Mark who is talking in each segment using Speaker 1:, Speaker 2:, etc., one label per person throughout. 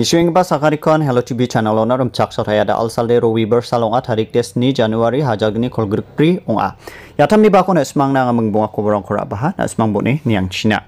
Speaker 1: Issuing ba sakarikon Hello TV channel onar umchak soraya da alsalde at hari tarik ni Januari hajagni gini pri unga. Yatam ni bakon esmang na ngameng bunga kuborong kora baha na esmang bone niang China.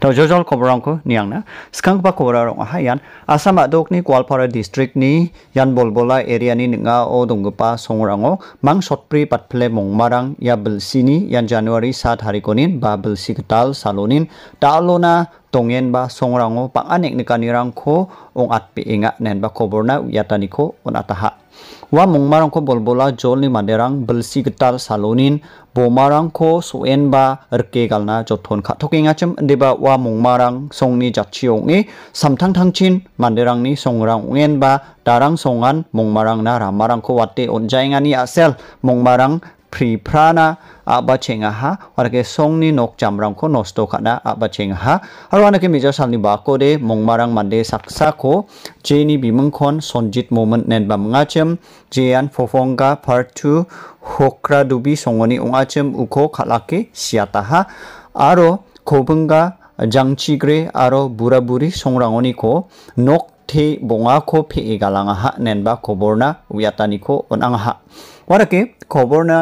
Speaker 1: Tahu jual kobarang ko ni yang na. Sekarang pak kobarang ha yan. Asam aduk ni Kuala district ni yan bol bola area ni nengga o tunggu dongga pa o Mang shot pre pat pele mong marang ya bel sini yan Januari saat hari konin ba belsi ketal salonin. Taalo na tongen ba songrango pang anek nikanirang ko ong at ingat nen ba kobarna yataniko on ataha. Wa mongmarang ko bolbola jol ni manderang belsi g i t a l salonin bomarang ko soen ba erke galna jothon khathokenga c h e m deba wa mongmarang songni jachi o n g e samthang thangchin manderang ni songrang ungen ba darang songan mongmarang na ramarang ko watte onjaingani asel mongmarang priprana aba chengaha warake songni nokjamrangko nosto kana aba chengaha aro anake mijor salni bako bakode mongmarang mande saksa ko jeni bimangkon sonjit moment nen bamngachem jian fofonga part two hokra dubi songoni ungachem uko khalake siataha aro kobunga jangchigre aro buraburi songrangoni ko nok te bonga ko pe galanga ha nen koborna wiataniko onanga ha warake k o b o r n a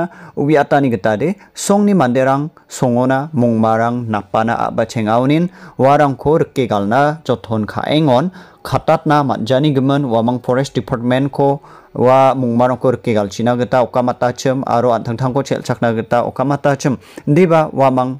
Speaker 1: wiatani g e t a d e songni manderang songona m u n g m a r a n g napana aba c e n g a u n i n warang ko r i k e galna jothon k a engon k a t a t n a manjani g e m e n wamang forest department ko wa wamang wandakian mungmarang kegal china geta okamata aro antang cakna geta okamata diba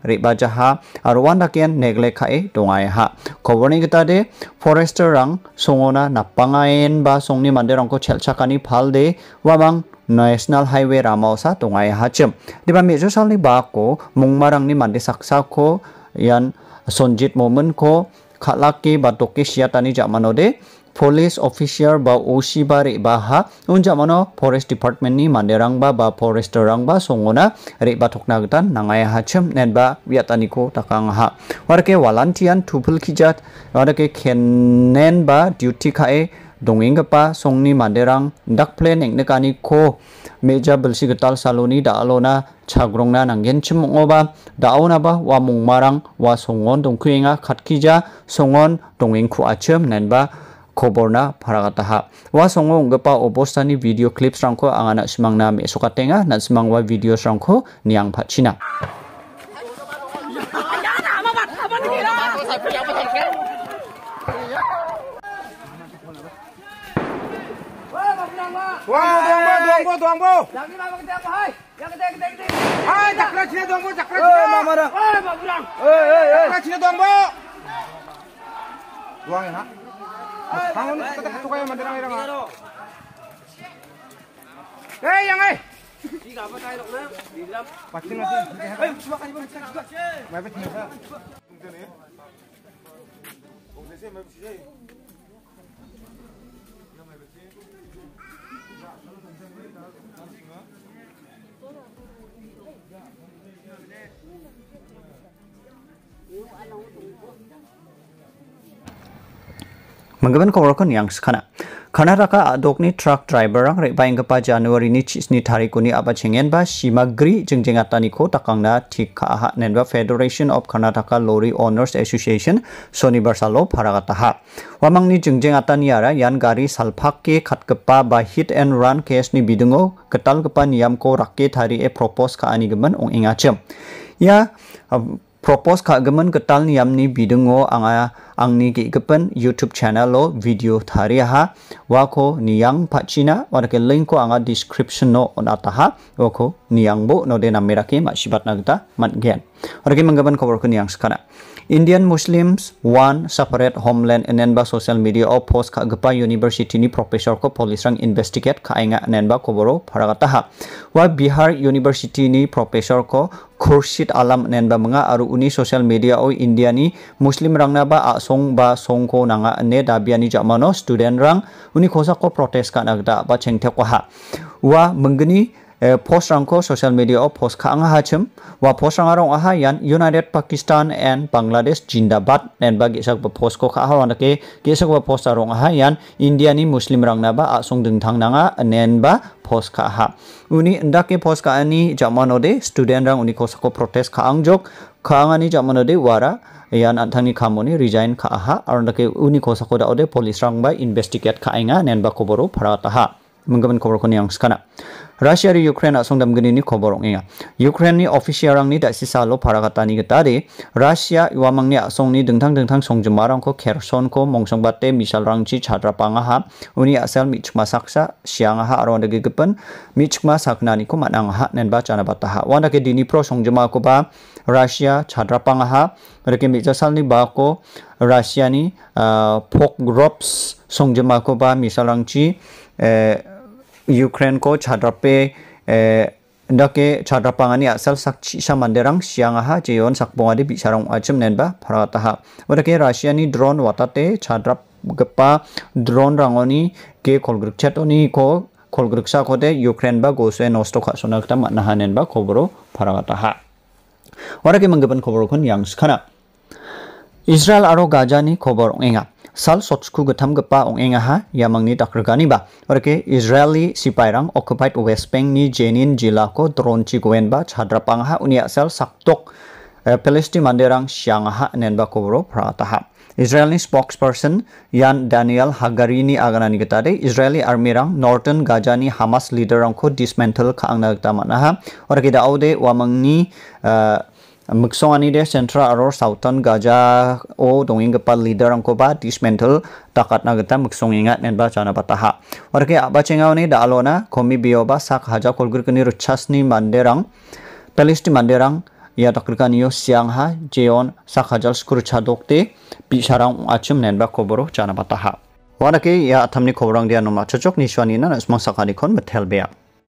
Speaker 1: riba jaha aro a cem cem negle kor ko k cel 와 몽마롱코 이렇게 갈치 o 그다 오까마타쯤 아로 안탕탕코 첼착나 그다 오까마타쯤 디바 와망 리 n a 하 a 로 완다켄 네글레카에 동아 n 하 거버니 그다데 포레스터랑 송오나 나빵아 a 바 송니 만데 a l d e wamang National Highway Ramau sa tungay hachim. Di ba medyo sa libako mung marang ni mandi saksa ko yan sonjit momen ko khalaki ba toki siatani jamano de police officer ba usi ba re ba ha mano forest department ni rang ba ba forest rang ba songona re ba thokna gitan nangai ha nen ba wiatani ko takang ha warke walantian tupul kijat warke kenen ba duty kae. Dongeng ka pa song ni mande rang ndakple nek nekani ko meja balsi getal salo ni da'alo na chagrong na nanggen chemo ngo ba, da'aw na ba wa mungma rang wa songon dongku inga khatki ja songon dongeng ku achem nane ba kobor na paragata hak. Wa songon nga pa opo video clips tuang tuang bu tuang bu tuang bu jangan mama kita apa hai yang kita kita kita hai cakra cina tuang bu cakra cina mama dah hai pak burang hai hai hai cakra cina tuang bu tuang ya nak Bangun kita ketuk aja mandirang irang Hei yang hei Patin nanti Hei coba kan ibu Mepet nggak không ya không sih mepet sih Mengapa kau rokon yang sekarang? Karnataka adokni truck driver ang rekbaing kepa Januari ni chisni tarikuni aba chengen ba Shimagri jengjengatani ko takangna thik aha nenba Federation of Karnataka Lorry Owners Association Sony Sonibar salo paragataha. Wamangni jengjengatani ara yan gari salphak khatkepa ba hit and run case ni bidungo ketal kepa niyam ko rakke thari e propose ka ani geman ong ingachem. Ya propose ka gaman ketal ni bidungo anga angni ni kepen youtube channel lo video thari ha wako niyang pachina ke link ko anga description no onata ha wako niyang bo no de namira ke ma sibat nagta mat gen ke manggaban khobor ko niyang skana Indian Muslims want separate homeland enenba social media of post khagpa university ni professor ko police rang investigate khainga enenba koboro pharagata ha wa Bihar university ni professor ko Khurshid Alam enenba manga aru uni social media o India ni Muslim rangna ba asong ba songko nanga ne dabiani jamano student rang uni khosa ko protest ka nagda ba chengthekwa ha wa mangni Eh, post rangko social media o post ka anga hachim wa post rangarong aha yan United Pakistan and Bangladesh jindabad and bagi sak ba post ko ka ha wan ke sak ba postarong aha yan India ni Muslim rang na ba asong ding thang nanga nen ba post ka ha uni nda ke post ka ani jamano de student rang uni ko ko protest ka jok ka ani jamano de wara yan antangni kamoni resign ka aha aron ke uni ko sako da ode police rang ba investigate ka ainga nen ba koboro phara ta ha mungkaman kobor ko ni skana Russia ri Ukraine asong dam gini ni khobor ong inga. Ukraine ni official rang ni da si salo para kata ni gata di Russia iwa mang ni song ni dengtang dengtang song jema rang ko Kherson ko mong song bate misal rang chi chadra panga ha uni asal mi chukma saksa siang ha aro wanda gegepen mi chukma sakna ni ko manang ha nen ba chana bata ha wanda ke dini pro song jema ko ba Russia chadra panga ha mereka mi sal ni ba ko Russia ni uh, pok song jema ko ba misal rang chi eh, Ukraine ko chadrape eh, ndake chadrapangani asal sakchi samanderang siang aha jeon sakbonga di bisarang achem nenba pharata wadake Russia ni drone watate chadrap gepa drone rangoni ke kolgruk chatoni ko kolgruk sa kode Ukraine ba goswe nosto ka sonakta manahanen ba kobro pharata ha wadake manggepan kobro kon yang skana Israel aro gajani ni kobor enga Sal sotsku gatham gapa ong engaha yamang ni dakrgani ba. Orke Israeli sipairang occupied West Bank ni Jenin jila ko drone chi goen ba pang ha unia sel saktok eh, Palestine manderang ha nen ba kobro prataha. Israeli spokesperson Yan Daniel Hagarini ni getade Israeli army rang Northern Gaza ni Hamas leader rang ko dismantle ka angna ta ha Orke da aude wamang ni uh, mixon ani de central aror southern gaja o oh, ke pal leader angko ba dismantle takat na geta mixong ingat nen ba chana pataha warke aba chenga da alona komi bioba sak haja kolgurkani ruchasni manderang palesti manderang ia iyo siang ha jeon sak haja skur chadokte bisarang achum nen ba koboro chana pataha warake ia athamni koborang dia ni shuan ina na smong sakani kon beak.